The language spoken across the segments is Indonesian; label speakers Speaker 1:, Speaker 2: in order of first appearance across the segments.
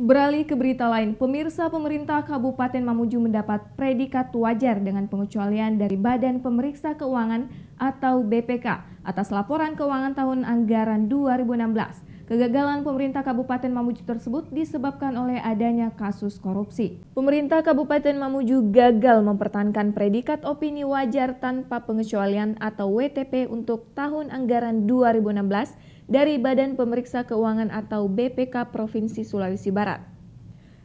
Speaker 1: Beralih ke berita lain, pemirsa pemerintah Kabupaten Mamuju mendapat predikat wajar dengan pengecualian dari Badan Pemeriksa Keuangan atau BPK atas laporan keuangan tahun anggaran 2016. Kegagalan pemerintah Kabupaten Mamuju tersebut disebabkan oleh adanya kasus korupsi. Pemerintah Kabupaten Mamuju gagal mempertahankan predikat opini wajar tanpa pengecualian atau WTP untuk tahun anggaran 2016 dari Badan Pemeriksa Keuangan atau BPK Provinsi Sulawesi Barat.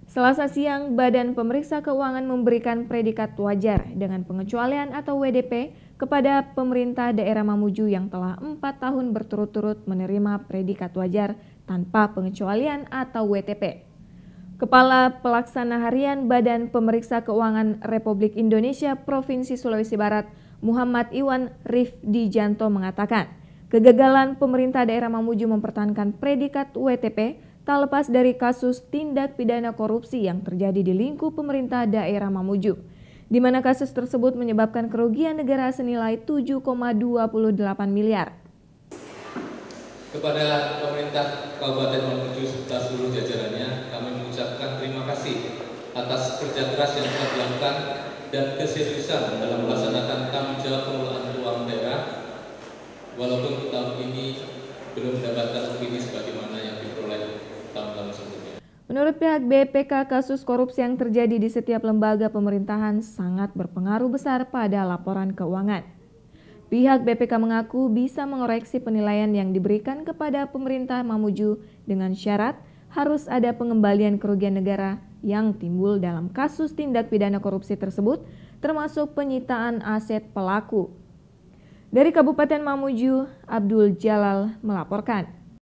Speaker 1: Selasa siang, Badan Pemeriksa Keuangan memberikan predikat wajar dengan pengecualian atau WDP kepada pemerintah daerah Mamuju yang telah empat tahun berturut-turut menerima predikat wajar tanpa pengecualian atau WTP. Kepala Pelaksana Harian Badan Pemeriksa Keuangan Republik Indonesia Provinsi Sulawesi Barat, Muhammad Iwan Rifdi Janto mengatakan, Kegagalan pemerintah daerah Mamuju mempertahankan predikat WTP, tak lepas dari kasus tindak pidana korupsi yang terjadi di lingkup pemerintah daerah Mamuju, di mana kasus tersebut menyebabkan kerugian negara senilai 7,28 miliar.
Speaker 2: Kepada pemerintah Kabupaten Mamuju serta seluruh jajarannya, kami mengucapkan terima kasih atas kerja keras yang telah dilakukan dan keseriusan dalam walaupun tahun ini belum mendapatkan opini sebagaimana yang diperoleh tahun-tahun sebelumnya.
Speaker 1: Menurut pihak BPK, kasus korupsi yang terjadi di setiap lembaga pemerintahan sangat berpengaruh besar pada laporan keuangan. Pihak BPK mengaku bisa mengoreksi penilaian yang diberikan kepada pemerintah Mamuju dengan syarat harus ada pengembalian kerugian negara yang timbul dalam kasus tindak pidana korupsi tersebut, termasuk penyitaan aset pelaku. Dari Kabupaten Mamuju, Abdul Jalal melaporkan.